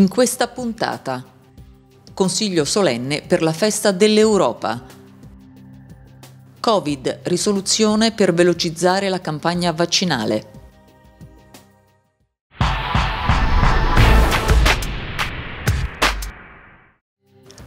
In questa puntata, consiglio solenne per la festa dell'Europa. Covid, risoluzione per velocizzare la campagna vaccinale.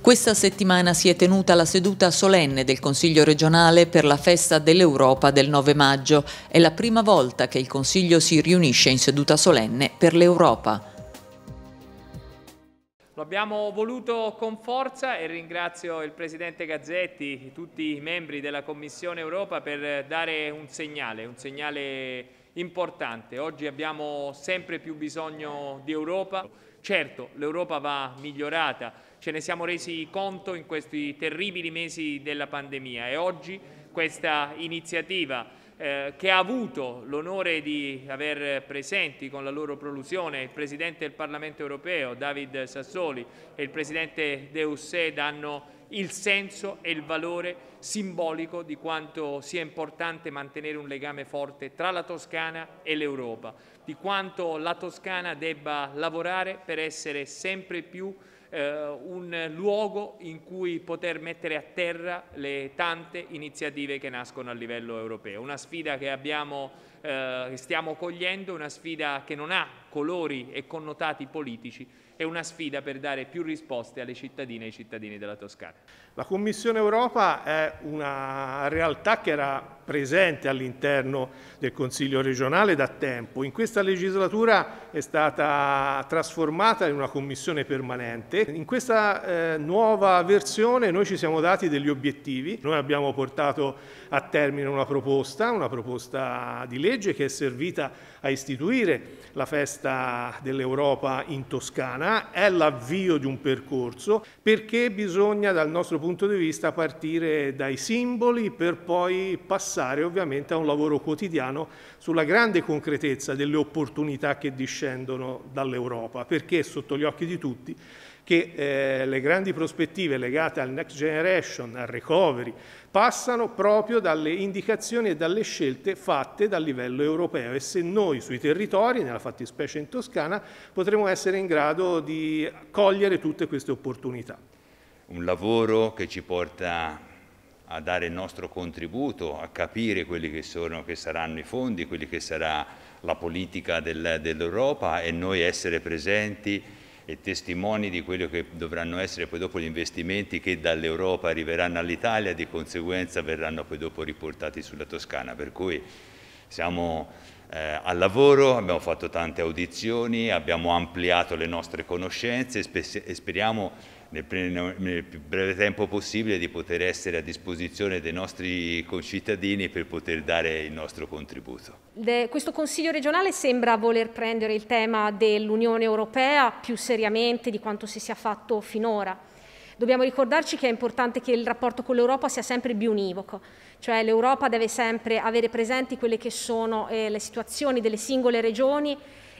Questa settimana si è tenuta la seduta solenne del Consiglio regionale per la festa dell'Europa del 9 maggio. È la prima volta che il Consiglio si riunisce in seduta solenne per l'Europa. Lo abbiamo voluto con forza e ringrazio il Presidente Gazzetti, tutti i membri della Commissione Europa per dare un segnale, un segnale importante. Oggi abbiamo sempre più bisogno di Europa. Certo, l'Europa va migliorata, ce ne siamo resi conto in questi terribili mesi della pandemia e oggi questa iniziativa eh, che ha avuto l'onore di aver presenti con la loro prolusione il Presidente del Parlamento europeo David Sassoli e il Presidente De Deussè danno il senso e il valore simbolico di quanto sia importante mantenere un legame forte tra la Toscana e l'Europa, di quanto la Toscana debba lavorare per essere sempre più eh, un luogo in cui poter mettere a terra le tante iniziative che nascono a livello europeo. Una sfida che, abbiamo, eh, che stiamo cogliendo, una sfida che non ha colori e connotati politici è una sfida per dare più risposte alle cittadine e ai cittadini della Toscana. La Commissione Europa è una realtà che era presente all'interno del Consiglio regionale da tempo. In questa legislatura è stata trasformata in una commissione permanente. In questa eh, nuova versione noi ci siamo dati degli obiettivi. Noi abbiamo portato a termine una proposta, una proposta di legge che è servita a istituire la festa festa dell'Europa in Toscana, è l'avvio di un percorso perché bisogna dal nostro punto di vista partire dai simboli per poi passare ovviamente a un lavoro quotidiano sulla grande concretezza delle opportunità che discendono dall'Europa, perché è sotto gli occhi di tutti che eh, le grandi prospettive legate al Next Generation, al Recovery, passano proprio dalle indicazioni e dalle scelte fatte dal livello europeo e se noi sui territori, nella fattispecie in Toscana, potremo essere in grado di cogliere tutte queste opportunità. Un lavoro che ci porta a dare il nostro contributo, a capire quelli che, sono, che saranno i fondi, quelli che sarà la politica del, dell'Europa e noi essere presenti e testimoni di quello che dovranno essere poi dopo gli investimenti che dall'Europa arriveranno all'Italia e di conseguenza verranno poi dopo riportati sulla Toscana. Per cui siamo eh, al lavoro, abbiamo fatto tante audizioni, abbiamo ampliato le nostre conoscenze e, spe e speriamo nel, nel più breve tempo possibile di poter essere a disposizione dei nostri concittadini per poter dare il nostro contributo. De, questo Consiglio regionale sembra voler prendere il tema dell'Unione Europea più seriamente di quanto si sia fatto finora. Dobbiamo ricordarci che è importante che il rapporto con l'Europa sia sempre più univoco, cioè l'Europa deve sempre avere presenti quelle che sono eh, le situazioni delle singole regioni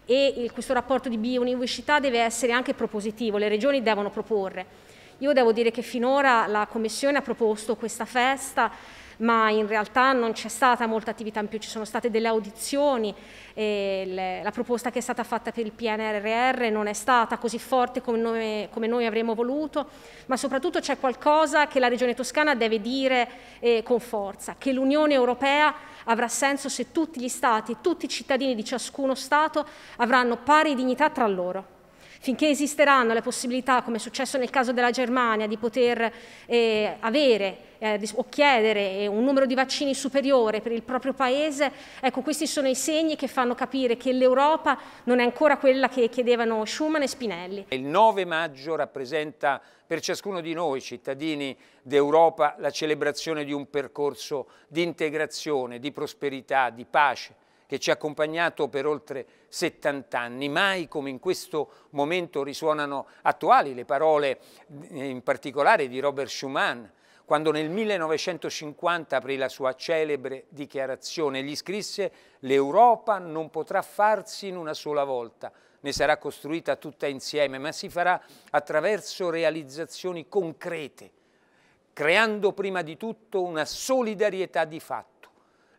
e il, questo rapporto di biouniversità deve essere anche propositivo, le regioni devono proporre. Io devo dire che finora la Commissione ha proposto questa festa ma in realtà non c'è stata molta attività in più, ci sono state delle audizioni, le, la proposta che è stata fatta per il PNRR non è stata così forte come noi, come noi avremmo voluto, ma soprattutto c'è qualcosa che la Regione Toscana deve dire eh, con forza, che l'Unione Europea avrà senso se tutti gli Stati, tutti i cittadini di ciascuno Stato avranno pari dignità tra loro. Finché esisteranno le possibilità, come è successo nel caso della Germania, di poter eh, avere eh, o chiedere eh, un numero di vaccini superiore per il proprio paese, ecco questi sono i segni che fanno capire che l'Europa non è ancora quella che chiedevano Schuman e Spinelli. Il 9 maggio rappresenta per ciascuno di noi cittadini d'Europa la celebrazione di un percorso di integrazione, di prosperità, di pace che ci ha accompagnato per oltre 70 anni. Mai come in questo momento risuonano attuali le parole eh, in particolare di Robert Schumann, quando nel 1950 aprì la sua celebre dichiarazione. Gli scrisse «L'Europa non potrà farsi in una sola volta, ne sarà costruita tutta insieme, ma si farà attraverso realizzazioni concrete, creando prima di tutto una solidarietà di fatto».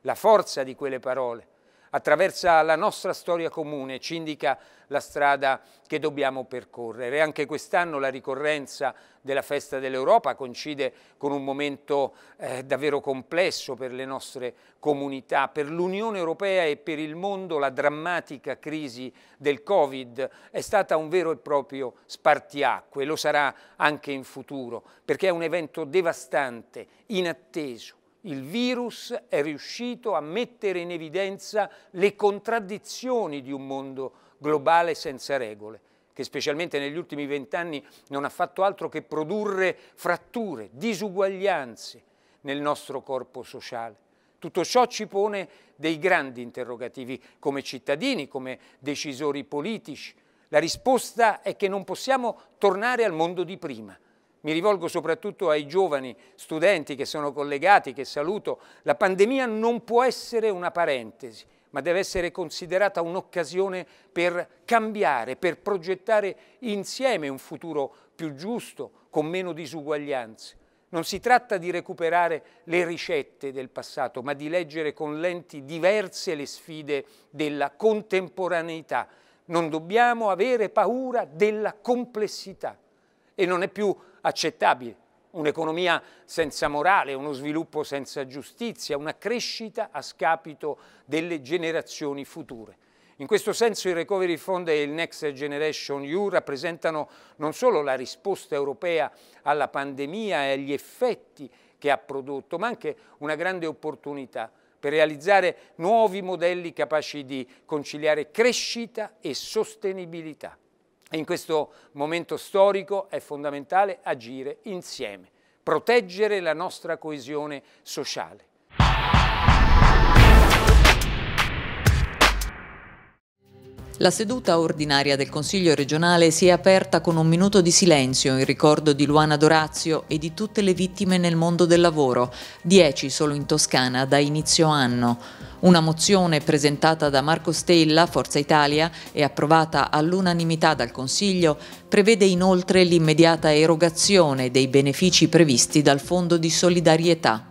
La forza di quelle parole attraversa la nostra storia comune, ci indica la strada che dobbiamo percorrere. Anche quest'anno la ricorrenza della Festa dell'Europa coincide con un momento eh, davvero complesso per le nostre comunità, per l'Unione Europea e per il mondo la drammatica crisi del Covid è stata un vero e proprio spartiacque, lo sarà anche in futuro, perché è un evento devastante, inatteso, il virus è riuscito a mettere in evidenza le contraddizioni di un mondo globale senza regole, che specialmente negli ultimi vent'anni non ha fatto altro che produrre fratture, disuguaglianze nel nostro corpo sociale. Tutto ciò ci pone dei grandi interrogativi come cittadini, come decisori politici. La risposta è che non possiamo tornare al mondo di prima, mi rivolgo soprattutto ai giovani studenti che sono collegati, che saluto, la pandemia non può essere una parentesi, ma deve essere considerata un'occasione per cambiare, per progettare insieme un futuro più giusto, con meno disuguaglianze. Non si tratta di recuperare le ricette del passato, ma di leggere con lenti diverse le sfide della contemporaneità. Non dobbiamo avere paura della complessità e non è più accettabile. Un'economia senza morale, uno sviluppo senza giustizia, una crescita a scapito delle generazioni future. In questo senso il Recovery Fund e il Next Generation EU rappresentano non solo la risposta europea alla pandemia e agli effetti che ha prodotto, ma anche una grande opportunità per realizzare nuovi modelli capaci di conciliare crescita e sostenibilità in questo momento storico è fondamentale agire insieme, proteggere la nostra coesione sociale. La seduta ordinaria del Consiglio regionale si è aperta con un minuto di silenzio in ricordo di Luana Dorazio e di tutte le vittime nel mondo del lavoro, 10 solo in Toscana da inizio anno. Una mozione presentata da Marco Stella, Forza Italia, e approvata all'unanimità dal Consiglio, prevede inoltre l'immediata erogazione dei benefici previsti dal Fondo di solidarietà.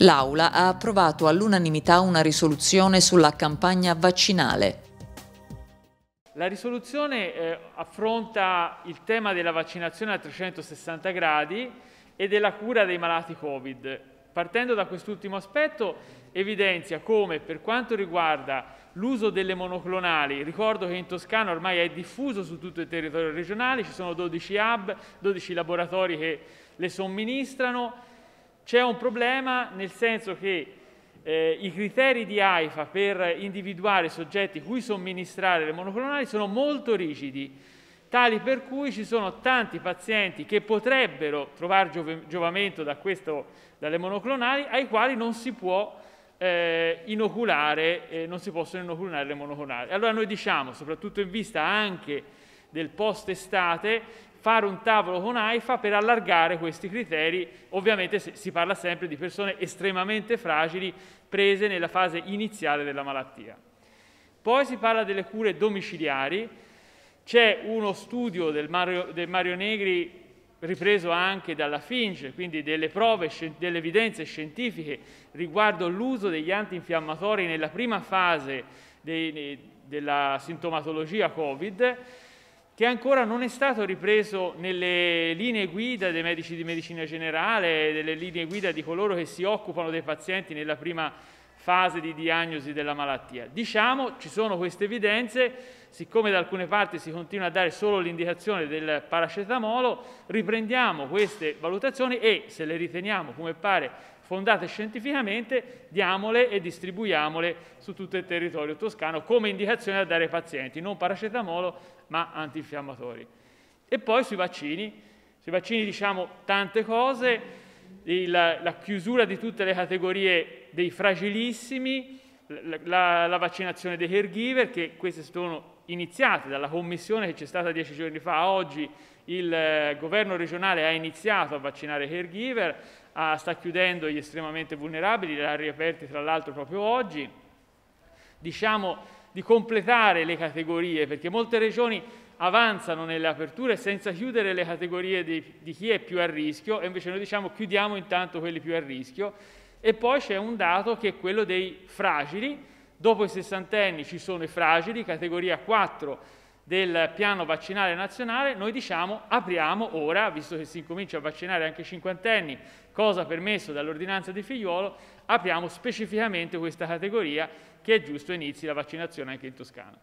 L'Aula ha approvato all'unanimità una risoluzione sulla campagna vaccinale. La risoluzione eh, affronta il tema della vaccinazione a 360 gradi e della cura dei malati Covid. Partendo da quest'ultimo aspetto evidenzia come per quanto riguarda l'uso delle monoclonali, ricordo che in Toscana ormai è diffuso su tutto il territorio regionale, ci sono 12 hub, 12 laboratori che le somministrano, c'è un problema nel senso che eh, i criteri di AIFA per individuare i soggetti cui somministrare le monoclonali sono molto rigidi, tali per cui ci sono tanti pazienti che potrebbero trovare giov giovamento da questo, dalle monoclonali, ai quali non si, può, eh, eh, non si possono inoculare le monoclonali. Allora noi diciamo, soprattutto in vista anche del post-estate, fare un tavolo con AIFA per allargare questi criteri. Ovviamente si parla sempre di persone estremamente fragili prese nella fase iniziale della malattia. Poi si parla delle cure domiciliari. C'è uno studio del Mario, del Mario Negri ripreso anche dalla Finge, quindi delle prove, delle evidenze scientifiche riguardo l'uso degli antinfiammatori nella prima fase dei, della sintomatologia Covid che ancora non è stato ripreso nelle linee guida dei medici di medicina generale, delle linee guida di coloro che si occupano dei pazienti nella prima fase di diagnosi della malattia. Diciamo, ci sono queste evidenze, siccome da alcune parti si continua a dare solo l'indicazione del paracetamolo, riprendiamo queste valutazioni e se le riteniamo, come pare, fondate scientificamente, diamole e distribuiamole su tutto il territorio toscano come indicazione da dare ai pazienti, non paracetamolo ma antinfiammatori. E poi sui vaccini, sui vaccini diciamo tante cose, la, la chiusura di tutte le categorie dei fragilissimi, la, la, la, vaccinazione dei caregiver, che queste sono iniziate dalla commissione che c'è stata dieci giorni fa, oggi il eh, governo regionale ha iniziato a vaccinare i caregiver, a, sta chiudendo gli estremamente vulnerabili, li ha riaperti tra l'altro proprio oggi, diciamo di completare le categorie, perché molte regioni avanzano nelle aperture senza chiudere le categorie di, di chi è più a rischio e invece noi diciamo chiudiamo intanto quelli più a rischio e poi c'è un dato che è quello dei fragili, dopo i sessantenni ci sono i fragili, categoria 4 del piano vaccinale nazionale, noi diciamo apriamo ora, visto che si incomincia a vaccinare anche i cinquantenni, cosa permesso dall'ordinanza di figliuolo, apriamo specificamente questa categoria che è giusto inizi la vaccinazione anche in Toscana.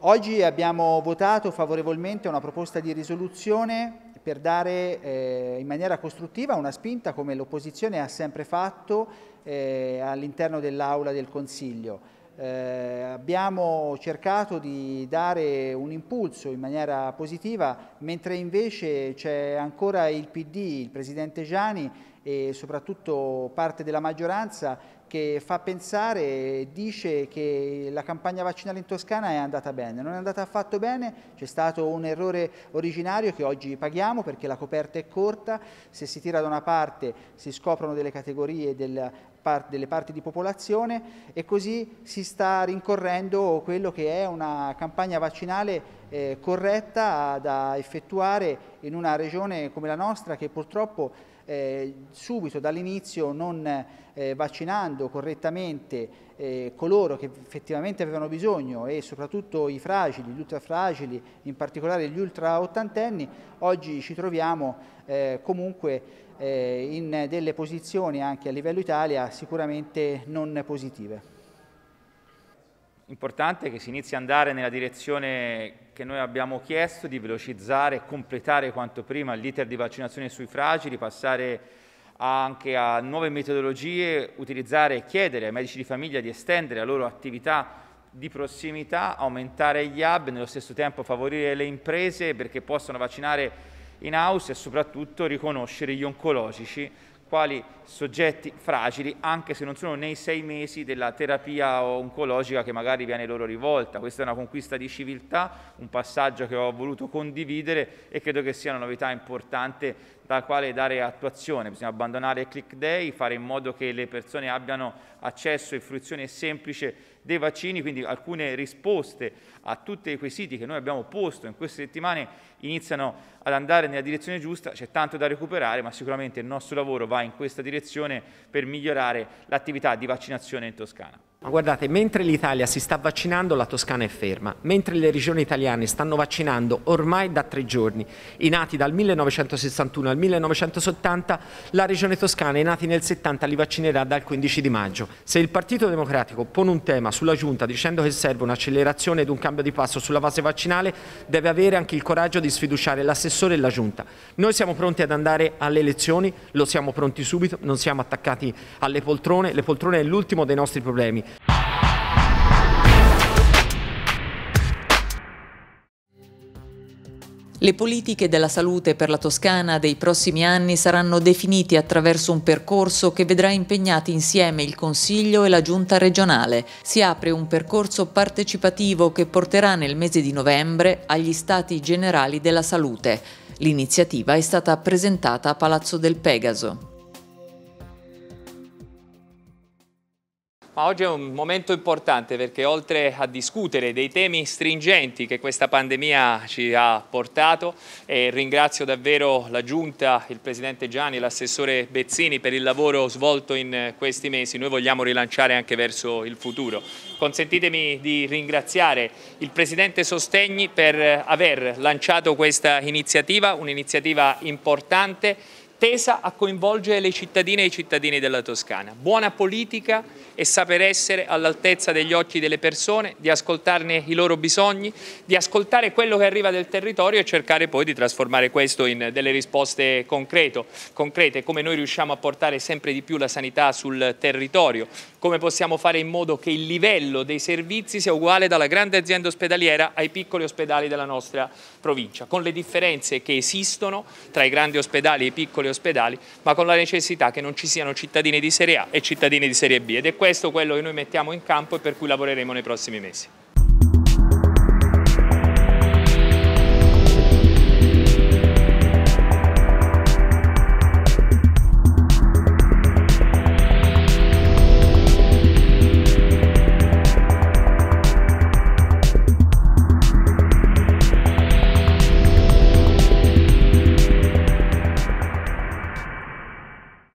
Oggi abbiamo votato favorevolmente una proposta di risoluzione per dare eh, in maniera costruttiva una spinta come l'opposizione ha sempre fatto eh, all'interno dell'Aula del Consiglio eh, abbiamo cercato di dare un impulso in maniera positiva, mentre invece c'è ancora il PD, il Presidente Gianni e soprattutto parte della maggioranza che fa pensare e dice che la campagna vaccinale in Toscana è andata bene. Non è andata affatto bene, c'è stato un errore originario che oggi paghiamo perché la coperta è corta, se si tira da una parte si scoprono delle categorie del, part delle parti di popolazione e così si sta rincorrendo quello che è una campagna vaccinale eh, corretta da effettuare in una regione come la nostra che purtroppo eh, subito dall'inizio non eh, vaccinando correttamente eh, coloro che effettivamente avevano bisogno e soprattutto i fragili, gli ultra fragili, in particolare gli ultra ottantenni, oggi ci troviamo eh, comunque eh, in delle posizioni anche a livello Italia sicuramente non positive. Importante che si inizi ad andare nella direzione che noi abbiamo chiesto di velocizzare e completare quanto prima l'iter di vaccinazione sui fragili, passare anche a nuove metodologie, utilizzare e chiedere ai medici di famiglia di estendere la loro attività di prossimità, aumentare gli hub, nello stesso tempo favorire le imprese perché possano vaccinare in house e soprattutto riconoscere gli oncologici quali soggetti fragili anche se non sono nei sei mesi della terapia oncologica che magari viene loro rivolta. Questa è una conquista di civiltà, un passaggio che ho voluto condividere e credo che sia una novità importante da quale dare attuazione. Bisogna abbandonare il click day, fare in modo che le persone abbiano accesso e fruizione semplice dei vaccini, quindi alcune risposte a tutti i quesiti che noi abbiamo posto in queste settimane iniziano ad andare nella direzione giusta, c'è tanto da recuperare, ma sicuramente il nostro lavoro va in questa direzione per migliorare l'attività di vaccinazione in Toscana. Ma guardate, mentre l'Italia si sta vaccinando, la Toscana è ferma. Mentre le regioni italiane stanno vaccinando ormai da tre giorni i nati dal 1961 al 1970, la regione toscana i nati nel 70 li vaccinerà dal 15 di maggio. Se il Partito Democratico pone un tema sulla Giunta dicendo che serve un'accelerazione ed un cambio di passo sulla fase vaccinale, deve avere anche il coraggio di sfiduciare l'assessore e la Giunta. Noi siamo pronti ad andare alle elezioni, lo siamo pronti subito, non siamo attaccati alle poltrone, le poltrone è l'ultimo dei nostri problemi. Le politiche della salute per la Toscana dei prossimi anni saranno definite attraverso un percorso che vedrà impegnati insieme il Consiglio e la Giunta regionale. Si apre un percorso partecipativo che porterà nel mese di novembre agli Stati Generali della Salute. L'iniziativa è stata presentata a Palazzo del Pegaso. Ma oggi è un momento importante perché oltre a discutere dei temi stringenti che questa pandemia ci ha portato e ringrazio davvero la Giunta, il Presidente Gianni e l'Assessore Bezzini per il lavoro svolto in questi mesi, noi vogliamo rilanciare anche verso il futuro. Consentitemi di ringraziare il Presidente Sostegni per aver lanciato questa iniziativa, un'iniziativa importante tesa a coinvolgere le cittadine e i cittadini della Toscana. Buona politica e saper essere all'altezza degli occhi delle persone, di ascoltarne i loro bisogni, di ascoltare quello che arriva del territorio e cercare poi di trasformare questo in delle risposte concrete, come noi riusciamo a portare sempre di più la sanità sul territorio, come possiamo fare in modo che il livello dei servizi sia uguale dalla grande azienda ospedaliera ai piccoli ospedali della nostra provincia, con le differenze che esistono tra i grandi ospedali e i piccoli ospedali, ma con la necessità che non ci siano cittadini di serie A e cittadini di serie B ed è questo quello che noi mettiamo in campo e per cui lavoreremo nei prossimi mesi.